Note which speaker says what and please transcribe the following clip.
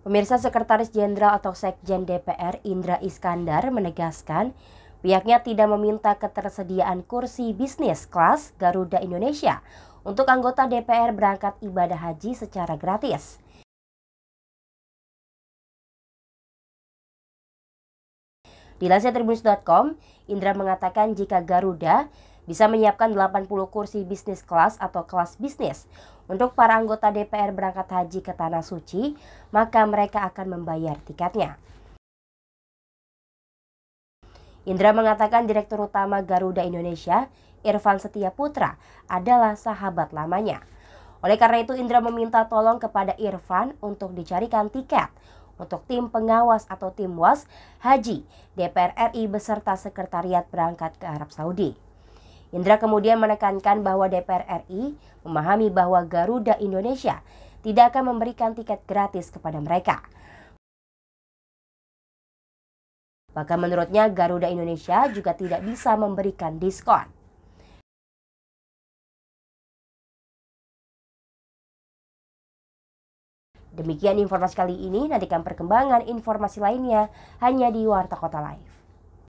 Speaker 1: Pemirsa Sekretaris Jenderal atau Sekjen DPR Indra Iskandar menegaskan pihaknya tidak meminta ketersediaan kursi bisnis kelas Garuda Indonesia untuk anggota DPR berangkat ibadah haji secara gratis.
Speaker 2: Dilansir Tribunnews.com,
Speaker 1: Indra mengatakan jika Garuda bisa menyiapkan 80 kursi bisnis kelas atau kelas bisnis untuk para anggota DPR berangkat haji ke Tanah Suci, maka mereka akan membayar tiketnya. Indra mengatakan Direktur Utama Garuda Indonesia, Irfan Setia Putra, adalah sahabat lamanya. Oleh karena itu, Indra meminta tolong kepada Irfan untuk dicarikan tiket untuk tim pengawas atau tim was haji DPR RI beserta sekretariat berangkat ke Arab Saudi. Indra kemudian menekankan bahwa DPR RI memahami bahwa Garuda Indonesia tidak akan memberikan tiket gratis kepada mereka. Bahkan menurutnya Garuda
Speaker 2: Indonesia juga tidak bisa memberikan diskon. Demikian informasi kali ini, nantikan perkembangan informasi lainnya hanya di Warta Kota Live.